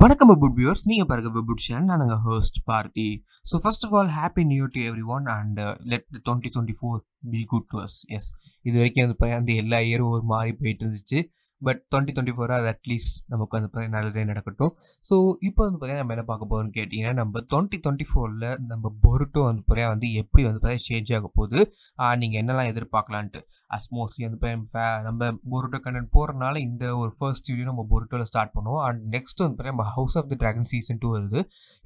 வணக்கம் put viewers நீங்கள் பாருங்க பபுட்ஷன் நாங்கள் ஹர்ஸ்ட் party so first of all happy new to everyone and let twenty twenty four be good to us yes இது வரைக்கும் அந்த பையன் அந்த எல்லா இயரும் ஒரு மாதிரி போயிட்டு இருந்துச்சு பட் டுவெண்ட்டி டுவெண்ட்டி ஃபோராக அது அட்லீஸ்ட் நமக்கு வந்து நல்லதே நடக்கட்டும் ஸோ இப்போ வந்து பார்த்தீங்கன்னா நம்ம என்ன பார்க்க போகிறோம்னு கேட்டிங்கன்னா நம்ம டுவெண்ட்டி டுவெண்ட்டி ஃபோரில் நம்ம பொருட்டோ வந்து பிறையா வந்து எப்படி வந்து பார்த்தா சேஞ்ச் ஆக போகுது நீங்கள் என்னெல்லாம் எதிர்பார்க்கலான்ட்டு அஸ் மோஸ்ட்லி வந்து நம்ம பொருட்டோ கண்டென்ட் போகிறனால இந்த ஒரு ஃபர்ஸ்ட் வீடியோ நம்ம பொருட்டோவில் ஸ்டார்ட் பண்ணுவோம் அண்ட் நெக்ஸ்ட் வந்து பார்த்தீங்கன்னா நம்ம House of the Dragon season two வருது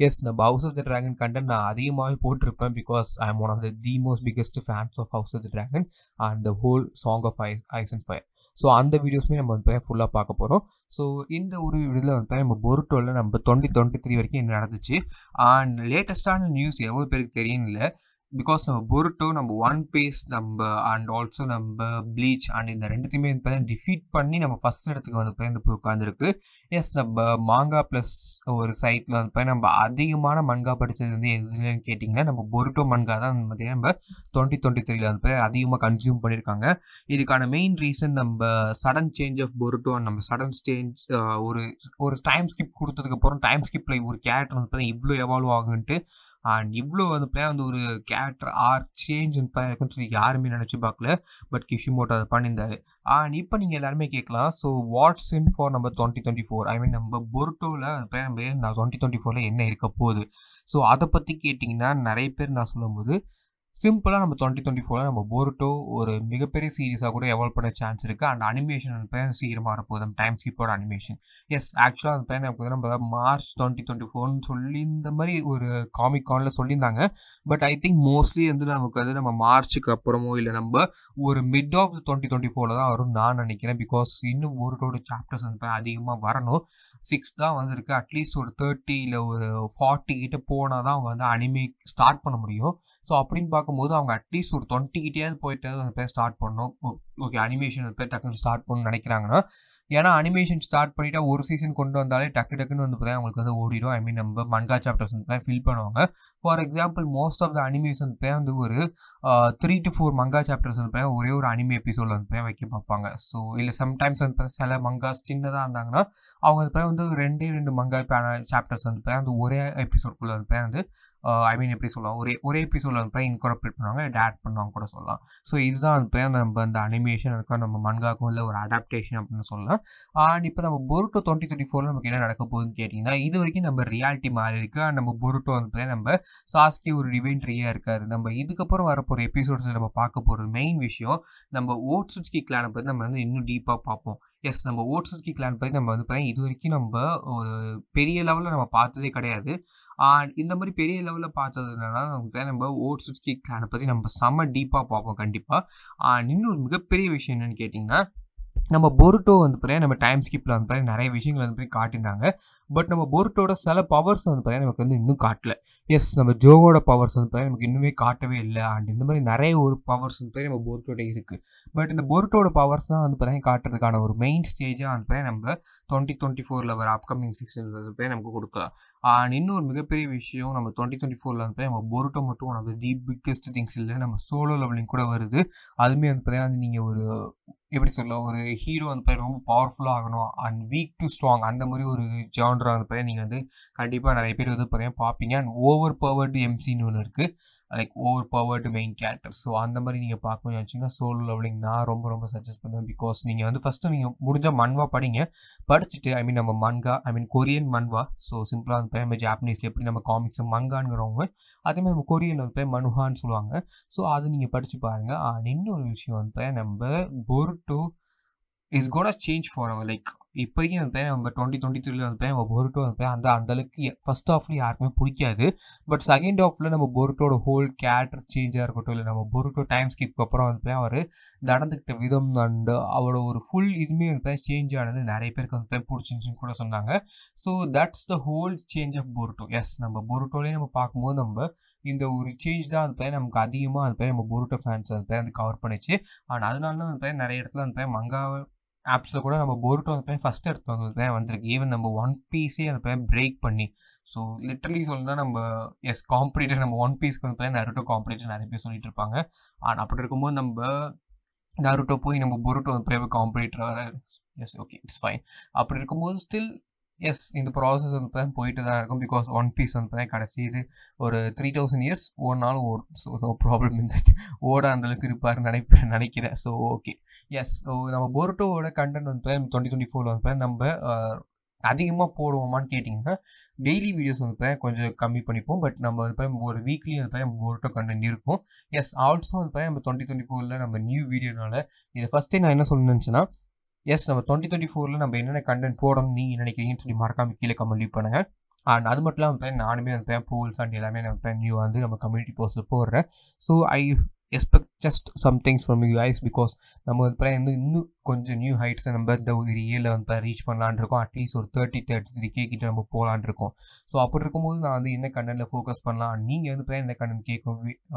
எஸ் நம்ம House of the Dragon content நான் அதிகமாகவே போட்டிருப்பேன் because I'm one of the the most biggest fans of House of the Dragon and the whole Song of I Ice and Fire so அந்த வீடியோஸுமே நம்ம வந்து ஃபுல்லாக பார்க்க போகிறோம் ஸோ இந்த ஒரு இதில் வந்து நம்ம பொருட்டோவில் நம்ம டுவெண்ட்டி டுவெண்ட்டி த்ரீ வரைக்கும் என்ன நடந்துச்சு அண்ட் லேட்டஸ்ட்டான நியூஸ் எவ்வளோ பேருக்கு தெரியும் இல்லை பிகாஸ் நம்ம பொருட்டோ நம்ம ஒன் பேஸ் நம்ம அண்ட் ஆல்சோ நம்ம ப்ளீச் அண்ட் இந்த ரெண்டுத்தையுமே வந்து பார்த்தீங்கன்னா டிஃபீட் பண்ணி நம்ம ஃபஸ்ட் இடத்துக்கு வந்து பயந்து போய் உட்காந்துருக்கு எஸ் நம்ம மாங்காய் ப்ளஸ் ஒரு சைட்டில் வந்து பார்த்தீங்கன்னா நம்ம அதிகமான மண்கா படித்தது வந்து எதுலன்னு கேட்டிங்கன்னா நம்ம பொருட்டோ மண்கா தான் பார்த்தீங்கன்னா நம்ம டுவெண்ட்டி டுவெண்ட்டி த்ரீல வந்து பார்த்தீங்கன்னா அதிகமாக கன்சியூம் பண்ணியிருக்காங்க இதுக்கான மெயின் ரீசன் நம்ம sudden change of Boruto and நம்ம சடன் சேஞ்ச் ஒரு ஒரு டைம் ஸ்கிப் கொடுத்ததுக்கப்புறம் டைம் ஸ்கிப்பில் ஒரு கேரக்டர் வந்து பார்த்தீங்கன்னா இவ்வளோ எவால்வ் ஆகுன்ட்டு அண்ட் இவ்வளோ அந்த பிளே வந்து ஒரு கேரக்டர் ஆர் சேஞ்ச் இருக்குன்னு சொல்லி யாருமே நினச்சி பார்க்கல பட் மோட்டோ அதை பண்ணியிருந்தாரு அண்ட் இப்போ நீங்கள் எல்லாருமே கேட்கலாம் so what's in for number twenty twenty four I mean நம்ம பொருட்டோவில் அந்த பிளே நம்ம நான் டுவெண்ட்டி டுவெண்ட்டி ஃபோரில் என்ன இருக்க போகுது ஸோ அதை பற்றி கேட்டிங்கன்னா நிறைய பேர் நான் சொல்லும்போது சிம்பிளாக நம்ம டுவெண்ட்டி டுவெண்ட்டி ஃபோரில் நம்ம போர்ட்டோ ஒரு மிகப்பெரிய சீரீஸாக கூட எவால்வ் பண்ண சான்ஸ் இருக்குது அண்ட் அனிமேஷன் அந்த பேர் சீக்கிரமாக வரப்போகுது நம்ம டைம் ஸ்கிப்போட அனிமேஷன் எஸ் ஆக்சுவலாக அந்த பேர் நமக்கு நம்ம மார்ச் டுவெண்ட்டி டுவெண்ட்டி ஃபோர்னு சொல்லி இந்த மாதிரி ஒரு காமிக் கானில் சொல்லியிருந்தாங்க பட் ஐ திங்க் மோஸ்ட்லி வந்து நமக்கு வந்து நம்ம மார்ச்சுக்கு அப்புறமோ இல்லை நம்ம ஒரு மிட் ஆஃப் டுவெண்ட்டி டுவெண்ட்டி ஃபோரில் தான் வரும் நான் நினைக்கிறேன் பிகாஸ் இன்னும் போர்ட்டோட சாப்டர்ஸ் வந்து அதிகமாக வரணும் சிக்ஸ் தான் வந்திருக்கு அட்லீஸ்ட் ஒரு தேர்ட்டி இல்லை ஒரு ஃபார்ட்டி கிட்ட போனால் தான் அவங்க வந்து அனிமே ஸ்டார்ட் பண்ண முடியும் ஸோ அப்படின்னு பார்க்க பார்க்கும்போது அவங்க அட்லீஸ்ட் ஒரு டுவெண்ட்டிக்கிட்டேயாவது போயிட்டு பேர் ஸ்டார்ட் பண்ணணும் ஓகே அனிமேஷன் பேர் டக்குன்னு ஸ்டார்ட் பண்ணணும்னு நினைக்கிறாங்கன்னா ஏன்னா அனிமேஷன் ஸ்டார்ட் பண்ணிட்டா ஒரு சீசன் கொண்டு வந்தாலே டக்கு டக்குன்னு வந்து பார்த்தா அவங்களுக்கு வந்து ஓடிடும் ஐ மீன் நம்ம மன்கா சாப்டர்ஸ் வந்து ஃபில் பண்ணுவாங்க for example most of the animes வந்து வந்து ஒரு three to four manga chapters வந்து ஒரே ஒரு அனிமே எபிசோட் வந்து வைக்க பார்ப்பாங்க ஸோ இல்லை சம்டைம்ஸ் வந்து சில மங்காஸ் சின்னதாக இருந்தாங்கன்னா அவங்க வந்து வந்து ரெண்டே ரெண்டு மங்கா சாப்டர்ஸ் வந்து அந்த ஒரே எபிசோட்குள்ளே வந்து வந்து ஐ மீன் எப்படி சொல்லலாம் ஒரே ஒரே எபிசோட் வந்து இன்கார்பரேட் பண்ணுவாங்க ஆட் பண்ணுவாங்க கூட சொல்லலாம் ஸோ இதுதான் வந்து நம்ம அந்த அனிமேஷன் இருக்கா நம்ம மன்காக்கும் இல்லை ஒரு அடாப்டேஷன் அப்படின்னு சொல்லலாம் தான் அண்ட் இப்போ நம்ம பொருட்டோ டுவெண்ட்டி டுவெண்ட்டி ஃபோரில் நமக்கு என்ன நடக்க போகுதுன்னு கேட்டிங்கன்னா இது வரைக்கும் நம்ம ரியாலிட்டி மாதிரி இருக்கு அண்ட் நம்ம பொருட்டோ வந்து நம்ம சாஸ்கி ஒரு டிவைன்ட்ரியாக இருக்காரு நம்ம இதுக்கப்புறம் வரப்போகிற எபிசோட்ஸில் நம்ம பார்க்க போகிற மெயின் விஷயம் நம்ம ஓட்ஸுட்ஸ்கி கிளானை பற்றி நம்ம வந்து இன்னும் டீப்பாக பார்ப்போம் எஸ் நம்ம ஓட்ஸுட்ஸ்கி கிளான் பற்றி நம்ம வந்து பார்த்தீங்கன்னா இது வரைக்கும் நம்ம பெரிய லெவலில் நம்ம பார்த்ததே கிடையாது அண்ட் இந்த மாதிரி பெரிய லெவலில் பார்த்தது என்னன்னா நமக்கு நம்ம ஓட் சுட்ஸ்கி கிளானை பற்றி நம்ம செம்ம டீப்பாக பார்ப்போம் கண்டிப்பாக அண்ட் இன்னொரு மிகப்பெரிய விஷயம் என்னென்னு கேட்டிங்கன்னா நம்ம பொருட்டோ வந்து பார்த்தீங்கன்னா நம்ம டைம் ஸ்கிப்பில் வந்து பார்த்தீங்கன்னா நிறைய விஷயங்கள் வந்து போய் காட்டியிருந்தாங்க பட் நம்ம பொருட்டோட சில பவர்ஸ் வந்து பார்த்தீங்கன்னா நமக்கு வந்து இன்னும் காட்டல எஸ் நம்ம ஜோகோட பவர்ஸ் வந்து பார்த்தீங்கன்னா நமக்கு இன்னுமே காட்டவே இல்லை அண்ட் இந்த மாதிரி நிறைய ஒரு பவர்ஸ் வந்து பார்த்தீங்கன்னா நம்ம பொருட்டோட இருக்குது பட் இந்த பொருட்டோட பவர்ஸ் தான் வந்து பார்த்தீங்கன்னா காட்டுறதுக்கான ஒரு மெயின் ஸ்டேஜாக வந்து பார்த்தீங்கன்னா நம்ம டுவெண்ட்டி டுவெண்ட்டி ஃபோரில் வர அப்கமிங் சிக்ஷன் வந்து நமக்கு கொடுக்கலாம் அண்ட் இன்னொரு மிகப்பெரிய விஷயம் நம்ம டுவெண்ட்டி டுவெண்ட்டி ஃபோரில் வந்து நம்ம பொருட்டோ மட்டும் ஆஃப் தி பிக்கஸ்ட் திங்ஸ் இல்லை நம்ம சோலோ லெவலிங் கூட வருது அதுவுமே வந்து பார்த்தீங்கன்னா நீங்கள் ஒரு எப்படி சொல்ல ஒரு ஹீரோ அந்த பையன் ரொம்ப பவர்ஃபுல்லாக ஆகணும் அண்ட் வீக் டு ஸ்ட்ராங் அந்த மாதிரி ஒரு ஜான்ரா அந்த பையன் நீங்கள் வந்து கண்டிப்பாக நிறைய பேர் வந்து பார்த்தீங்கன்னா பார்ப்பீங்க அண்ட் ஓவர் பவர்டு எம்சின்னு ஒன்று இருக்குது like over powered main character so அந்த மாதிரி நீங்கள் பார்க்கணும்னு வச்சிங்கன்னா சோல் லவ்லிங் நான் ரொம்ப ரொம்ப சஜஸ்ட் பண்ணுவேன் பிகாஸ் நீங்கள் வந்து ஃபஸ்ட்டு நீங்கள் முடிஞ்ச மன்வா படிங்க படிச்சுட்டு ஐ மீன் நம்ம மன்கா ஐ மீன் கொரியன் மன்வா ஸோ சிம்பிளாக வந்து நம்ம ஜாப்பனீஸில் எப்படி நம்ம காமிக்ஸ் மங்காங்கிறவங்க அதேமாதிரி நம்ம கொரியன் வந்து மனுஹான்னு சொல்லுவாங்க ஸோ அதை நீங்கள் படித்து பாருங்கள் இன்னொரு விஷயம் வந்து நம்ம Boruto is gotta change for our like இப்போயும் அந்த பையன் அவங்க டுவெண்ட்டி டுவெண்ட்டி த்ரீல வந்து பையன் பொருட்டோ போர்ட்டோ அந்த அந்த அந்த அளவுக்கு ஃபஸ்ட் ஆஃப்ல யாருக்குமே பிடிக்காது பட் செகண்ட் ஆஃப்ல நம்ம போர்ட்டோட ஹோல் கேரக்டர் சேஞ்சாக இருக்கட்டும் இல்லை நம்ம போர்ட்டோ டைம் ஸ்கிப்க்கு அப்புறம் வந்து பிளேயர் அவர் நடந்துக்கிட்ட விதம் அண்ட் அவரோட ஒரு ஃபுல் இதுவுமே வந்து பிளேயர் சேஞ்ச் ஆனது நிறைய பேருக்கு அந்த பிளேயர் பிடிச்சிருந்துச்சின்னு கூட சொன்னாங்க so that's the whole change of Boruto yes நம்ம போர்ட்டோலேயே நம்ம பார்க்கும்போது நம்ம இந்த ஒரு சேஞ்ச் தான் அந்த பையன் நமக்கு அதிகமாக அந்த பையன் நம்ம போர்ட்டோ ஃபேன்ஸ் அந்த பையன் வந்து கவர் பண்ணிச்சு அண்ட் அதனால தான் அந்த பையன் நிறைய இடத்துல அந்த பையன் மங்காவை ஆப்ஸில் கூட நம்ம போர்ட்டு அந்த பையன் ஃபஸ்ட் எடுத்து வந்தது வந்திருக்கு ஈவன் நம்ம ஒன் பீஸே அந்த பையன் பிரேக் பண்ணி ஸோ லிட்டரலி சொல்லுனா நம்ம எஸ் காம்படிட்டர் நம்ம ஒன் பீஸ்க்கு வந்து பையன் நருட்டோ காம்படிட்டர் நிறைய பேர் சொல்லிட்டு இருப்பாங்க ஆனால் அப்படி இருக்கும்போது நம்ம நருட்டோ போய் நம்ம பொருட்டோ வந்து போய் competitor yes okay it's fine அப்படி இருக்கும்போது ஸ்டில் எஸ் இந்த ப்ராசஸ் வந்து இப்போ போயிட்டு தான் இருக்கும் பிகாஸ் ஒன் பீஸ் வந்து கடைசி இது ஒரு த்ரீ தௌசண்ட் இயர்ஸ் ஒரு நாள் ஓடும் ஸோ நோ ப்ராப்ளம் இந்த ஓட அந்தளவுக்கு இருப்பார் நினைப்ப நினைக்கிறேன் ஸோ ஓகே எஸ் ஸோ நம்ம பொருட்டோவோட கண்டென்ட் வந்து டுவெண்ட்டி டுவெண்ட்டி ஃபோரில் வந்து நம்ம அதிகமாக போடுவோமான்னு கேட்டிங்கன்னா டெய்லி வீடியோஸ் வந்து கொஞ்சம் கம்மி பண்ணிப்போம் பட் நம்ம இப்போ ஒரு வீக்லி வந்து போர்ட்டோ கண்டென்ட் இருக்கும் எஸ் ஆல்சோ வந்து நம்ம டுவெண்ட்டி டுவெண்ட்டி ஃபோரில் நம்ம நியூ வீடியோனால இதை ஃபஸ்ட்டே நான் என்ன சொல்லணுச்சுன்னா எஸ் நம்ம டுவெண்ட்டி டுவெண்ட்டி ஃபோரில் நம்ம என்னென்ன கண்டென்ட் போடணும் நீ நினைக்கிறீங்கன்னு சொல்லி மறக்காமல் கீழே கமெண்ட் லீவ் பண்ணுங்கள் அண்ட் அது மட்டும் இல்லாமல் நானுமே வந்துப்பேன் போல்ஸ் அண்ட் எல்லாமே நம்ம நியூ வந்து நம்ம கம்யூனிட்டி போஸ்ட்டில் போடுறேன் so I expect just somethings from you guys because நம்ம வந்து இன்னும் கொஞ்சம் நியூ ஹைட்ஸை நம்ம இந்த ஒரு இயரில் வந்து ரீச் பண்ணலான் இருக்கோம் அட்லீஸ்ட் ஒரு தேர்ட்டி தேர்ட்டி த்ரீ கே கிட்ட நம்ம போகலான் இருக்கோம் ஸோ அப்படி இருக்கும்போது நான் வந்து என்ன கண்டனில் ஃபோக்கஸ் பண்ணலாம் நீங்கள் வந்து போய் என்ன கண்டன் கேட்கும்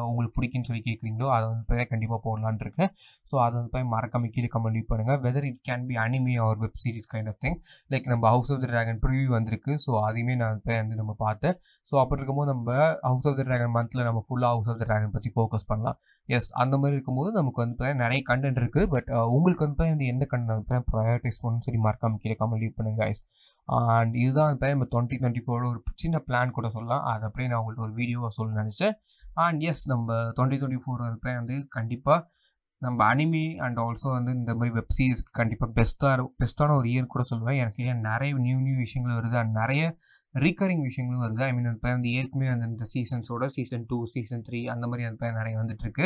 உங்களுக்கு பிடிக்குன்னு சொல்லி கேட்குறீங்களோ அதை வந்து போய் கண்டிப்பாக போடலான் இருக்கேன் ஸோ அதை வந்து போய் மறக்காம கீழே கமெண்ட் லீவ் பண்ணுங்கள் whether it can be anime or web series kind of thing like நம்ம House of the Dragon preview வந்திருக்கு ஸோ அதையுமே நான் போய் வந்து நம்ம பார்த்தேன் ஸோ அப்படி இருக்கும்போது நம்ம ஹவுஸ் ஆஃப் த ட்ராகன் மந்தில் நம்ம ஃபுல்லாக ஹவுஸ் ஆஃப் த ட்ராகன் பற்றி ஃபோக்கஸ் பண்ணலாம் எஸ் அந்த மாதிரி இருக்கும்போது நமக்கு வந்து நிறைய கண்டென்ட் இருக்குது பட் உங்களுக்கு வந்து வந்து எந்த கண்டனத்தை ப்ரையாரிட்டிஸ் பண்ணணும்னு சொல்லி மறக்காமல் கேட்காமல் லீவ் பண்ணுங்க கைஸ் அண்ட் இதுதான் இப்போ நம்ம டுவெண்ட்டி டுவெண்ட்டி ஃபோரில் ஒரு சின்ன பிளான் கூட சொல்லலாம் அது அப்படியே நான் உங்கள்கிட்ட ஒரு வீடியோவாக சொல்ல நினச்சேன் அண்ட் எஸ் நம்ம டுவெண்ட்டி டுவெண்ட்டி ஃபோர் வந்து கண்டிப்பாக நம்ம அனிமி அண்ட் ஆல்சோ வந்து இந்த மாதிரி வெப் சீரிஸ்க்கு கண்டிப்பாக பெஸ்ட்டாக பெஸ்ட்டான ஒரு இயர் கூட சொல்லுவேன் எனக்கு ஏன் நிறைய நியூ நியூ விஷயங்கள் வருது அண்ட் நிறைய ரீக்கரிங் விஷயங்களும் வருது ஐ மீன் அந்த பேர் வந்து ஏற்கனவே வந்து இந்த சீசன்ஸோட சீசன் டூ சீசன் த்ரீ அந்த மாதிரி அந்த பேர் நிறைய இருக்கு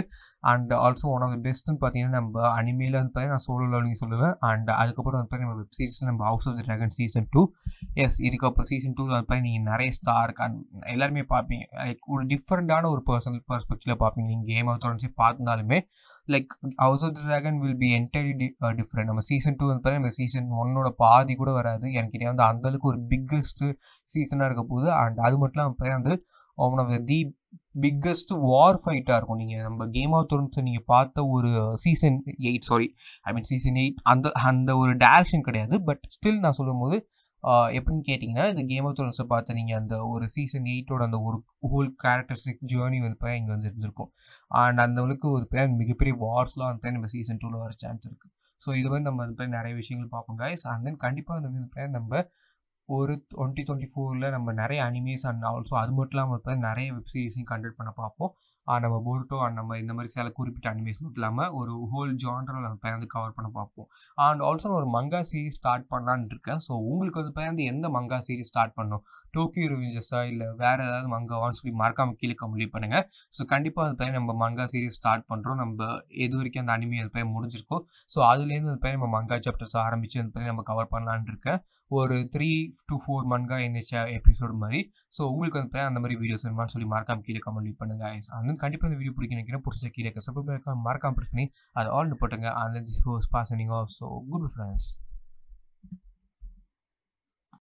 and also one of the பெஸ்ட்னு பார்த்தீங்கன்னா நம்ம அனிமேல வந்து பேர் நான் சோலோ லவ்லிங் சொல்லுவேன் அண்ட் அதுக்கப்புறம் வந்து பேர் நம்ம வெப் சீரிஸில் நம்ம House of the Dragon season two yes இதுக்கப்புறம் சீசன் டூவில் வந்து பேர் நீங்கள் நிறைய ஸ்டார் அண்ட் எல்லாருமே பார்ப்பீங்க லைக் ஒரு டிஃப்ரெண்ட்டான ஒரு பர்சனல் பர்ஸ்பெக்டிவ்ல பார்ப்பீங்க நீங்கள் கேம் ஆஃப் தொடர்ந்து பார்த்துனாலுமே like House of the Dragon will be entirely different நம்ம சீசன் டூ வந்து நம்ம சீசன் ஒன்னோட பாதி கூட வராது என்கிட்ட வந்து அந்தளவுக்கு ஒரு பிக்கஸ்ட் சீசனாக இருக்க போகுது அண்ட் அது மட்டும் இல்லாமல் வந்து one of the biggest war ஃபைட்டாக இருக்கும் நீங்கள் நம்ம கேம் ஆஃப் தோன்ஸ் நீங்கள் பார்த்த ஒரு season eight sorry I mean season eight அந்த அந்த ஒரு டேரக்ஷன் கிடையாது பட் ஸ்டில் நான் சொல்லும் போது எப்படின்னு கேட்டிங்கன்னா இந்த கேம் ஆஃப் த்ரோன்ஸை பார்த்து நீங்கள் அந்த ஒரு சீசன் எயிட்டோட அந்த ஒரு ஹோல் கேரக்டரிஸ்டிக் ஜேர்னி வந்து பையன் இங்கே வந்து இருந்திருக்கும் அண்ட் அந்தளவுக்கு ஒரு பையன் மிகப்பெரிய வார்ஸ்லாம் வந்து நம்ம சீசன் டூவில் வர சான்ஸ் இருக்குது ஸோ இது வந்து நம்ம அந்த நிறைய விஷயங்கள் பார்ப்போம் கைஸ் அண்ட் தென் கண்டிப்பாக அந்த பிளே நம்ம ஒரு டுவெண்ட்டி டுவெண்ட்டி ஃபோரில் நம்ம நிறைய அனிமேஸ் அண்ட் ஆல்சோ அது மட்டும் இல்லாமல் நிறைய வெப் சீரிஸையும் கண்டக்ட் பண்ண பார்ப்போம் நம்ம போர்ட்டோ நம்ம இந்த மாதிரி சில குறிப்பிட்ட அனிமேஸ் மட்டும் இல்லாமல் ஒரு ஹோல் ஜான்ரில் நம்ம வந்து கவர் பண்ண பார்ப்போம் அண்ட் ஆல்சோ ஒரு மங்கா சீரிஸ் ஸ்டார்ட் பண்ணலான்னு இருக்கேன் ஸோ உங்களுக்கு வந்து பேருந்து எந்த மங்கா சீரிஸ் ஸ்டார்ட் பண்ணோம் டோக்கியோ ரிவெஞ்சஸா இல்லை வேறு ஏதாவது மங்காவான்னு சொல்லி மறக்காம கீழே கம்ப்ளீட் பண்ணுங்க ஸோ கண்டிப்பாக அது பையன் நம்ம மங்கா சீரிஸ் ஸ்டார்ட் பண்ணுறோம் நம்ம எது வரைக்கும் அந்த அனிமே அது பையன் முடிஞ்சிருக்கோ ஸோ அதுலேருந்து அது பையன் நம்ம மங்கா சாப்டர்ஸ் ஆரம்பித்து அந்த பையன் நம்ம கவர் பண்ணலான் இருக்கேன் ஒரு த்ரீ டு ஃபோர் மங்கா என்ன எபிசோடு மாதிரி ஸோ உங்களுக்கு வந்து பேர் அந்த மாதிரி வீடியோஸ் வேணுமான்னு சொல்லி மறக்காம கீழே கம்ப்ளீட் பண்ணுங்க அந்த பண்ணுங்கள் கண்டிப்பாக இந்த வீடியோ பிடிக்கும் நினைக்கிறேன் பிடிச்ச கீழே சப்போர்ட் மறக்காமல் ப்ரெஸ் பண்ணி அதை ஆல்னு போட்டுங்க அந்த this was pass of so good friends